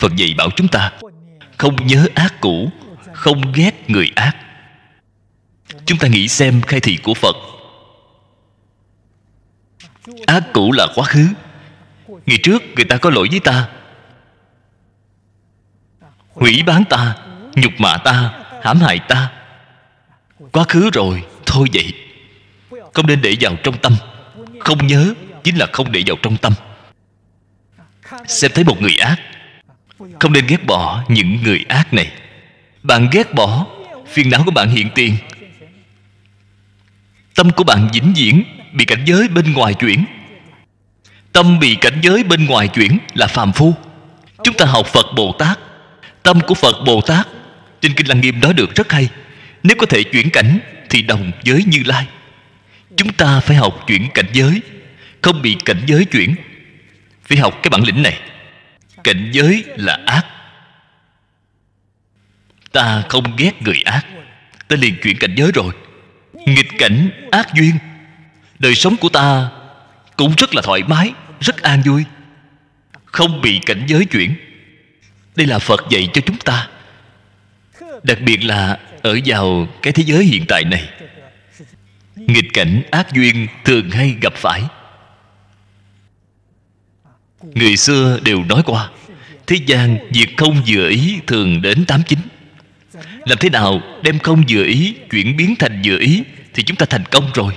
Phật dạy bảo chúng ta Không nhớ ác cũ Không ghét người ác Chúng ta nghĩ xem khai thị của Phật Ác cũ là quá khứ Ngày trước người ta có lỗi với ta Hủy bán ta Nhục mạ ta hãm hại ta Quá khứ rồi Thôi vậy Không nên để vào trong tâm Không nhớ Chính là không để vào trong tâm Xem thấy một người ác không nên ghét bỏ những người ác này bạn ghét bỏ phiền não của bạn hiện tiền tâm của bạn vĩnh viễn bị cảnh giới bên ngoài chuyển tâm bị cảnh giới bên ngoài chuyển là phàm phu chúng ta học phật bồ tát tâm của phật bồ tát trên kinh lăng nghiêm nói được rất hay nếu có thể chuyển cảnh thì đồng giới như lai chúng ta phải học chuyển cảnh giới không bị cảnh giới chuyển phải học cái bản lĩnh này cảnh giới là ác ta không ghét người ác ta liền chuyển cảnh giới rồi nghịch cảnh ác duyên đời sống của ta cũng rất là thoải mái rất an vui không bị cảnh giới chuyển đây là phật dạy cho chúng ta đặc biệt là ở vào cái thế giới hiện tại này nghịch cảnh ác duyên thường hay gặp phải người xưa đều nói qua thế gian việc không vừa ý thường đến tám chín làm thế nào đem không vừa ý chuyển biến thành vừa ý thì chúng ta thành công rồi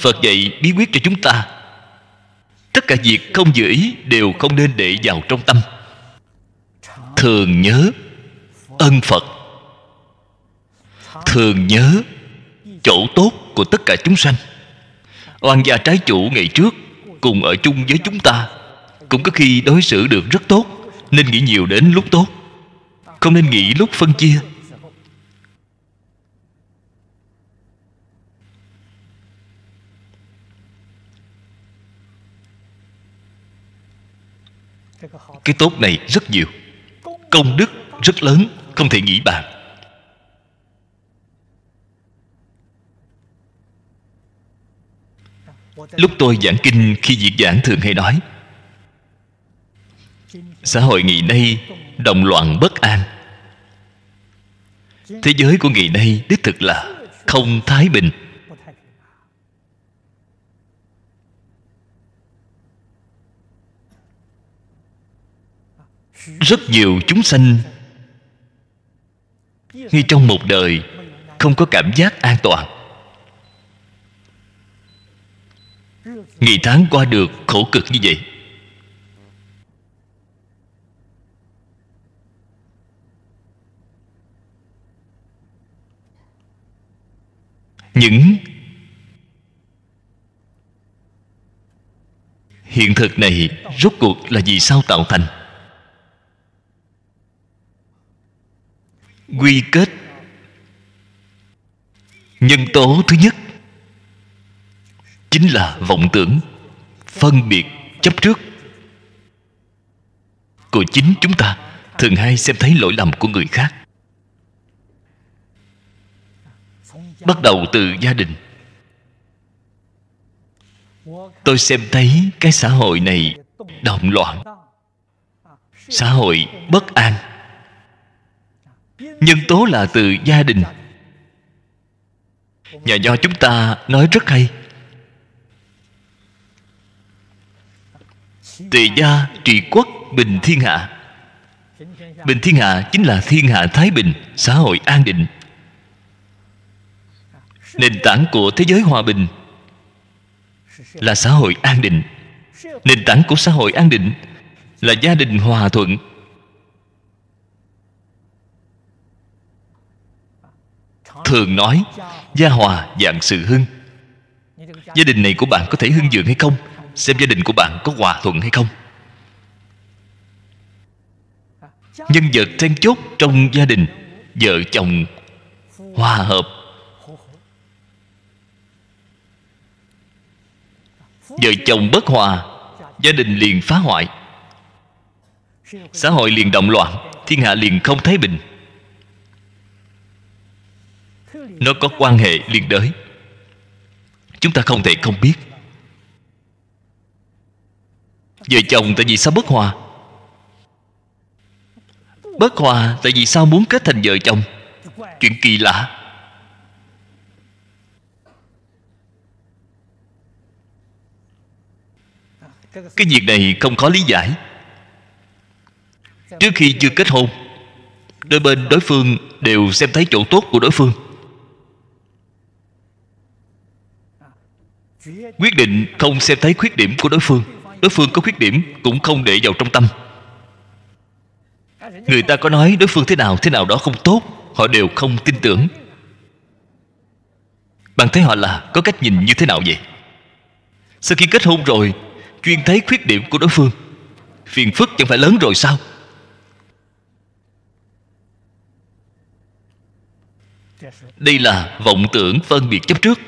phật dạy bí quyết cho chúng ta tất cả việc không vừa ý đều không nên để vào trong tâm thường nhớ ân phật thường nhớ chỗ tốt của tất cả chúng sanh oan gia trái chủ ngày trước cùng ở chung với chúng ta cũng có khi đối xử được rất tốt nên nghĩ nhiều đến lúc tốt không nên nghĩ lúc phân chia cái tốt này rất nhiều công đức rất lớn không thể nghĩ bàn lúc tôi giảng kinh khi diễn giảng thường hay nói xã hội ngày nay động loạn bất an thế giới của ngày nay đích thực là không thái bình rất nhiều chúng sanh ngay trong một đời không có cảm giác an toàn Ngày tháng qua được khổ cực như vậy Những Hiện thực này rốt cuộc là vì sao tạo thành Quy kết Nhân tố thứ nhất chính là vọng tưởng phân biệt chấp trước của chính chúng ta thường hay xem thấy lỗi lầm của người khác bắt đầu từ gia đình tôi xem thấy cái xã hội này động loạn xã hội bất an nhân tố là từ gia đình nhà nho chúng ta nói rất hay tề gia trị quốc bình thiên hạ bình thiên hạ chính là thiên hạ thái bình xã hội an định nền tảng của thế giới hòa bình là xã hội an định nền tảng của xã hội an định là gia đình hòa thuận thường nói gia hòa dạng sự hưng gia đình này của bạn có thể hưng dượng hay không xem gia đình của bạn có hòa thuận hay không nhân vật then chốt trong gia đình vợ chồng hòa hợp vợ chồng bất hòa gia đình liền phá hoại xã hội liền động loạn thiên hạ liền không thái bình nó có quan hệ liên đới chúng ta không thể không biết Vợ chồng tại vì sao bất hòa Bất hòa tại vì sao muốn kết thành vợ chồng Chuyện kỳ lạ Cái việc này không có lý giải Trước khi chưa kết hôn Đôi bên đối phương đều xem thấy chỗ tốt của đối phương Quyết định không xem thấy khuyết điểm của đối phương đối phương có khuyết điểm cũng không để vào trong tâm người ta có nói đối phương thế nào thế nào đó không tốt họ đều không tin tưởng bạn thấy họ là có cách nhìn như thế nào vậy sau khi kết hôn rồi chuyên thấy khuyết điểm của đối phương phiền phức chẳng phải lớn rồi sao đây là vọng tưởng phân biệt chấp trước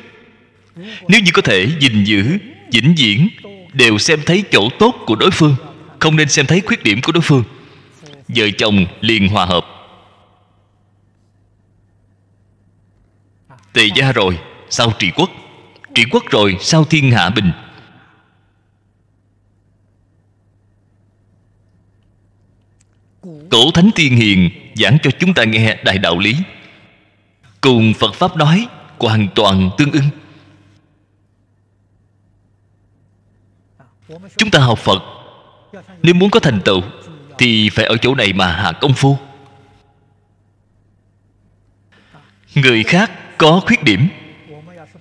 nếu như có thể gìn giữ vĩnh viễn đều xem thấy chỗ tốt của đối phương không nên xem thấy khuyết điểm của đối phương vợ chồng liền hòa hợp tề gia rồi sau trị quốc trị quốc rồi sau thiên hạ bình cổ thánh tiên hiền giảng cho chúng ta nghe đại đạo lý cùng phật pháp nói hoàn toàn tương ưng chúng ta học phật nếu muốn có thành tựu thì phải ở chỗ này mà hạ công phu người khác có khuyết điểm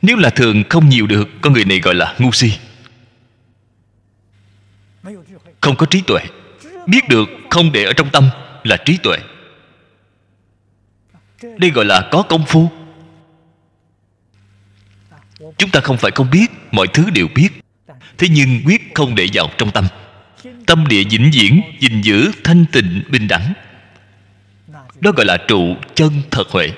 nếu là thường không nhiều được con người này gọi là ngu si không có trí tuệ biết được không để ở trong tâm là trí tuệ đây gọi là có công phu chúng ta không phải không biết mọi thứ đều biết thế nhưng quyết không để vào trong tâm tâm địa vĩnh viễn gìn giữ thanh tịnh bình đẳng đó gọi là trụ chân thật huệ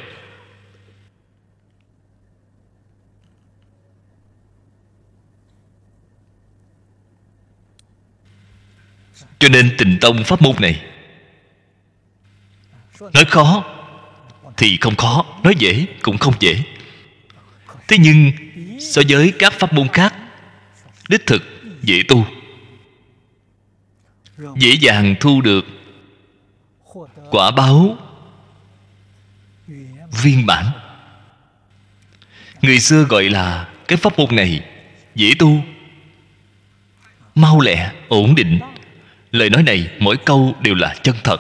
cho nên tình tông pháp môn này nói khó thì không khó nói dễ cũng không dễ thế nhưng so với các pháp môn khác đích thực dễ tu dễ dàng thu được quả báo viên mãn người xưa gọi là cái pháp môn này dễ tu mau lẹ ổn định lời nói này mỗi câu đều là chân thật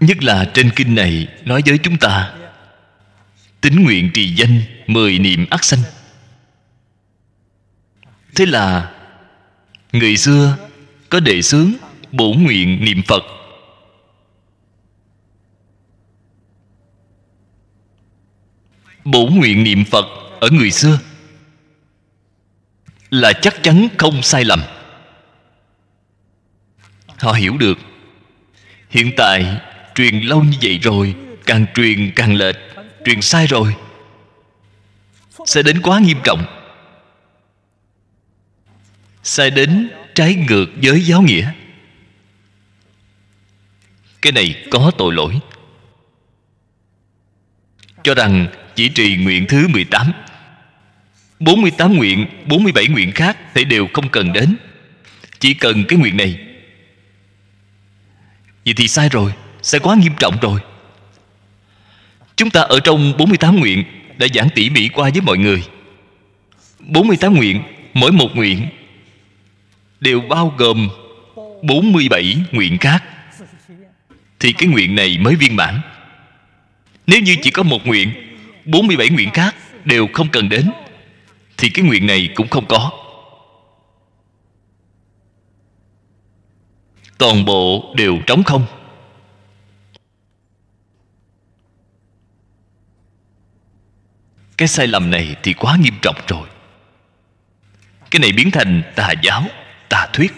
nhất là trên kinh này nói với chúng ta tính nguyện trì danh mười niệm ác sanh thế là người xưa có đề xướng bổ nguyện niệm phật bổ nguyện niệm phật ở người xưa là chắc chắn không sai lầm họ hiểu được hiện tại truyền lâu như vậy rồi càng truyền càng lệch truyền sai rồi sẽ đến quá nghiêm trọng sai đến trái ngược với giáo nghĩa cái này có tội lỗi cho rằng chỉ trì nguyện thứ 18 48 nguyện, 47 nguyện khác Thì đều không cần đến Chỉ cần cái nguyện này Vậy thì sai rồi Sai quá nghiêm trọng rồi Chúng ta ở trong 48 nguyện đã giảng tỉ mỉ qua với mọi người. 48 nguyện, mỗi một nguyện đều bao gồm 47 nguyện khác thì cái nguyện này mới viên mãn. Nếu như chỉ có một nguyện, 47 nguyện khác đều không cần đến thì cái nguyện này cũng không có. Toàn bộ đều trống không. cái sai lầm này thì quá nghiêm trọng rồi cái này biến thành tà giáo tà thuyết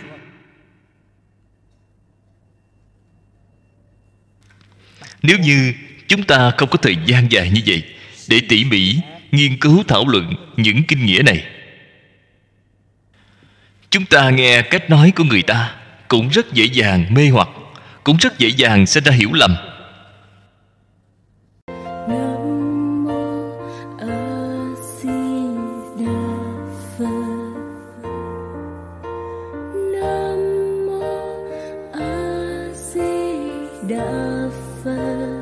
nếu như chúng ta không có thời gian dài như vậy để tỉ mỉ nghiên cứu thảo luận những kinh nghĩa này chúng ta nghe cách nói của người ta cũng rất dễ dàng mê hoặc cũng rất dễ dàng sẽ ra hiểu lầm đã phai